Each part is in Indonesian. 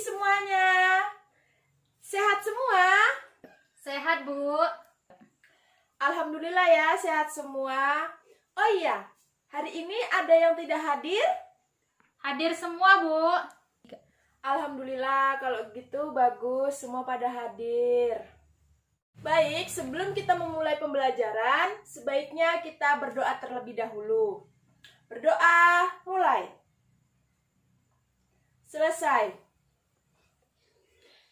semuanya. Sehat semua? Sehat, Bu. Alhamdulillah ya, sehat semua. Oh iya, hari ini ada yang tidak hadir? Hadir semua, Bu. Alhamdulillah, kalau gitu bagus, semua pada hadir. Baik, sebelum kita memulai pembelajaran, sebaiknya kita berdoa terlebih dahulu. Berdoa, mulai. Selesai.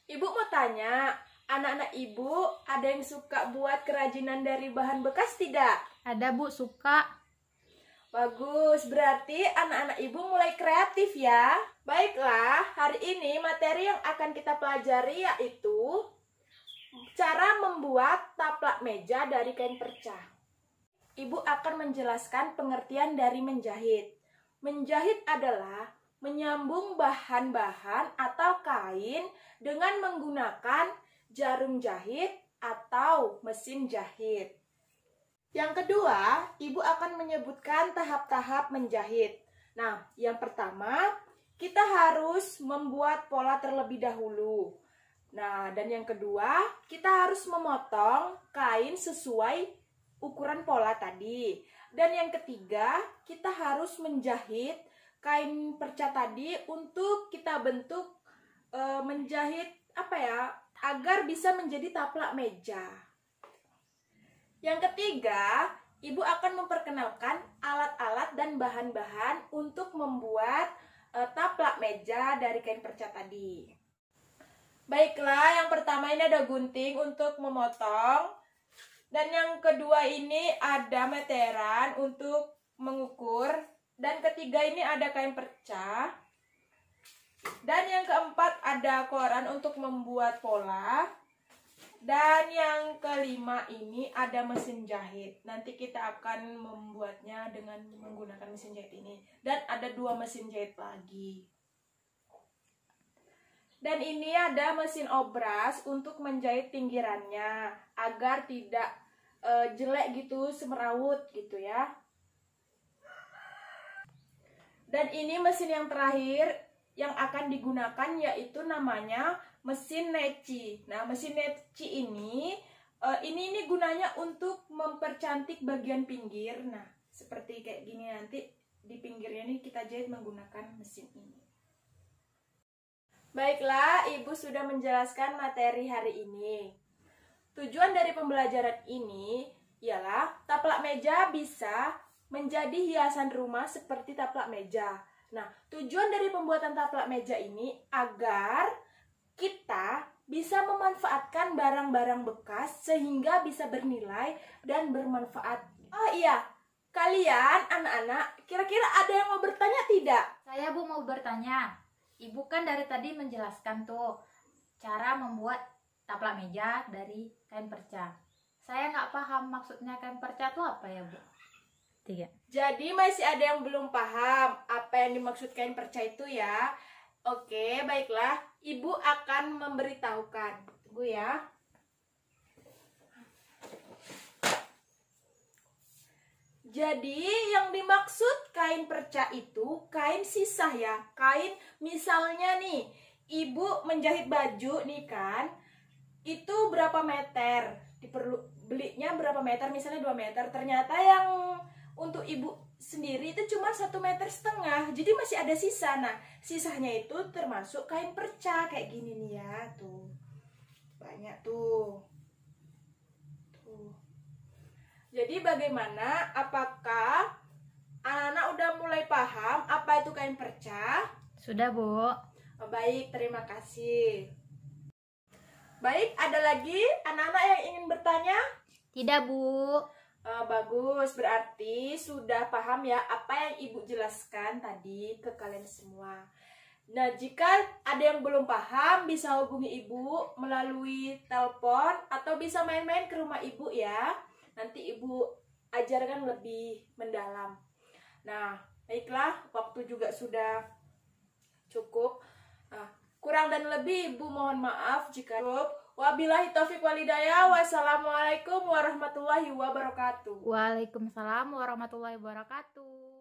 Ibu mau tanya, anak-anak ibu ada yang suka buat kerajinan dari bahan bekas tidak? Ada bu, suka. Bagus, berarti anak-anak ibu mulai kreatif ya. Baiklah, hari ini materi yang akan kita pelajari yaitu cara membuat taplak meja dari kain perca. Ibu akan menjelaskan pengertian dari menjahit. Menjahit adalah menyambung bahan-bahan atau kain dengan menggunakan jarum jahit atau mesin jahit. Yang kedua, ibu akan menyebutkan tahap-tahap menjahit. Nah, yang pertama, kita harus membuat pola terlebih dahulu. Nah, dan yang kedua, kita harus memotong kain sesuai ukuran pola tadi. Dan yang ketiga, kita harus menjahit kain perca tadi untuk kita bentuk e, menjahit apa ya agar bisa menjadi taplak meja. Yang ketiga, ibu akan memperkenalkan alat-alat dan bahan-bahan untuk membuat e, taplak meja dari kain perca tadi. Baiklah, yang pertama ini ada gunting untuk memotong dan yang kedua ini ada meteran untuk mengukur ketiga ini ada kain perca. Dan yang keempat ada koran untuk membuat pola. Dan yang kelima ini ada mesin jahit. Nanti kita akan membuatnya dengan menggunakan mesin jahit ini. Dan ada dua mesin jahit lagi. Dan ini ada mesin obras untuk menjahit pinggirannya agar tidak e, jelek gitu, semerawut gitu ya. Dan ini mesin yang terakhir yang akan digunakan yaitu namanya mesin neci. Nah, mesin neci ini eh, ini ini gunanya untuk mempercantik bagian pinggir. Nah, seperti kayak gini nanti di pinggirnya ini kita jahit menggunakan mesin ini. Baiklah, Ibu sudah menjelaskan materi hari ini. Tujuan dari pembelajaran ini ialah taplak meja bisa menjadi hiasan rumah seperti taplak meja. Nah, tujuan dari pembuatan taplak meja ini agar kita bisa memanfaatkan barang-barang bekas sehingga bisa bernilai dan bermanfaat. Oh iya, kalian anak-anak kira-kira ada yang mau bertanya tidak? Saya Bu mau bertanya. Ibu kan dari tadi menjelaskan tuh cara membuat taplak meja dari kain perca. Saya nggak paham maksudnya kain perca itu apa ya Bu? tiga. Jadi masih ada yang belum paham apa yang dimaksudkan percaya itu ya. Oke, baiklah. Ibu akan memberitahukan. Tunggu ya. Jadi yang dimaksud kain perca itu kain sisa ya. Kain misalnya nih, ibu menjahit baju nih kan. Itu berapa meter? Diperlu belinya berapa meter? Misalnya 2 meter. Ternyata yang untuk ibu sendiri itu cuma satu meter setengah jadi masih ada sisa nah sisanya itu termasuk kain perca kayak gini nih ya tuh banyak tuh tuh jadi bagaimana apakah anak-anak udah mulai paham apa itu kain perca sudah bu oh, baik terima kasih baik ada lagi anak-anak yang ingin bertanya tidak bu Uh, bagus, berarti sudah paham ya apa yang Ibu jelaskan tadi ke kalian semua. Nah, jika ada yang belum paham, bisa hubungi Ibu melalui telepon atau bisa main-main ke rumah Ibu ya. Nanti Ibu ajarkan lebih mendalam. Nah, baiklah, waktu juga sudah cukup. Nah, kurang dan lebih Ibu mohon maaf jika cukup. Wabillahi taufik walidaya. Wassalamualaikum warahmatullahi wabarakatuh. Waalaikumsalam warahmatullahi wabarakatuh.